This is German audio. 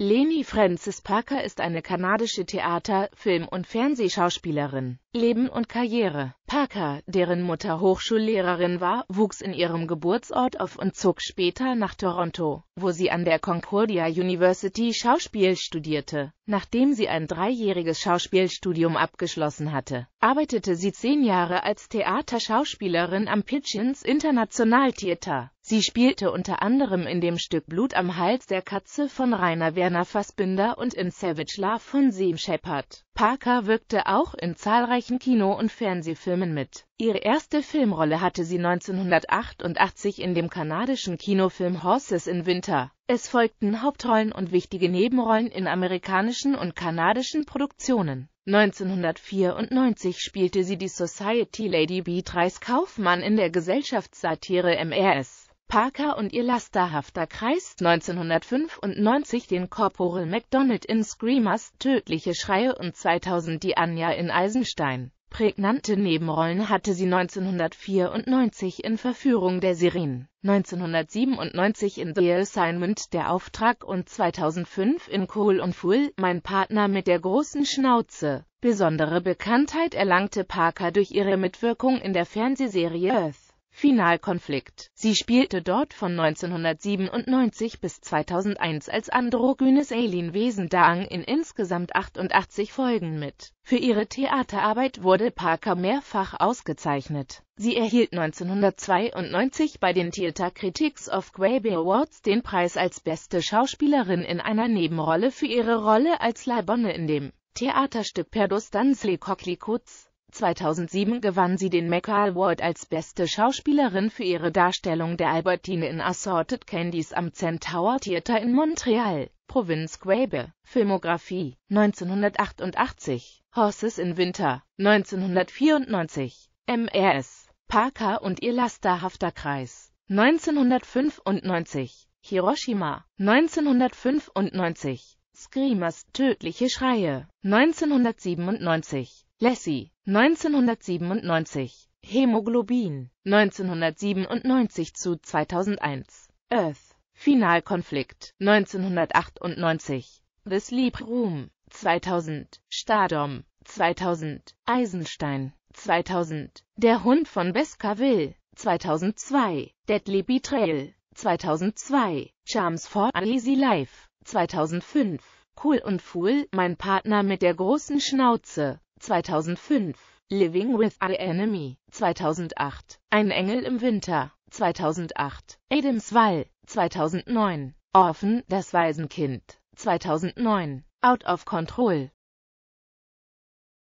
Leni Francis Parker ist eine kanadische Theater-, Film- und Fernsehschauspielerin. Leben und Karriere Parker, deren Mutter Hochschullehrerin war, wuchs in ihrem Geburtsort auf und zog später nach Toronto, wo sie an der Concordia University Schauspiel studierte. Nachdem sie ein dreijähriges Schauspielstudium abgeschlossen hatte, arbeitete sie zehn Jahre als Theaterschauspielerin am Pigeons International Theater. Sie spielte unter anderem in dem Stück Blut am Hals der Katze von Rainer Werner Fassbinder und in Savage Love von Sam Shepard. Parker wirkte auch in zahlreichen Kino- und Fernsehfilmen mit. Ihre erste Filmrolle hatte sie 1988 in dem kanadischen Kinofilm Horses in Winter. Es folgten Hauptrollen und wichtige Nebenrollen in amerikanischen und kanadischen Produktionen. 1994 spielte sie die Society Lady Beatrice Kaufmann in der Gesellschaftssatire MRS. Parker und ihr lasterhafter Kreis 1995 den Corporal McDonald in Screamers Tödliche Schreie und 2000 die Anja in Eisenstein. Prägnante Nebenrollen hatte sie 1994 in Verführung der Sirenen, 1997 in The Assignment Der Auftrag und 2005 in Kohl und Fuhl, Mein Partner mit der großen Schnauze. Besondere Bekanntheit erlangte Parker durch ihre Mitwirkung in der Fernsehserie Earth. Finalkonflikt. Sie spielte dort von 1997 bis 2001 als androgynes Eileen Wesen Daang in insgesamt 88 Folgen mit. Für ihre Theaterarbeit wurde Parker mehrfach ausgezeichnet. Sie erhielt 1992 bei den Theater Critics of Quebec Awards den Preis als beste Schauspielerin in einer Nebenrolle für ihre Rolle als Laibonne in dem Theaterstück Perdus Dansley Coquelicots. 2007 gewann sie den Mecca Award als beste Schauspielerin für ihre Darstellung der Albertine in Assorted Candies am Centaur Theater in Montreal, Provinz Québec. Filmografie 1988 Horses in Winter 1994 MRS Parker und ihr lasterhafter Kreis 1995 Hiroshima 1995 Screamers tödliche Schreie 1997 Lassie, 1997. Hämoglobin, 1997 zu 2001. Earth, Finalkonflikt, 1998. The Sleep Room, 2000. Stardom, 2000. Eisenstein, 2000. Der Hund von Beskerville, 2002. Deadly Betrayal, 2002. Charms for an Easy Life, 2005. Cool und Fool, mein Partner mit der großen Schnauze, 2005, Living with an Enemy, 2008, Ein Engel im Winter, 2008, Adams Wall, 2009, Orphan, das Waisenkind, 2009, Out of Control,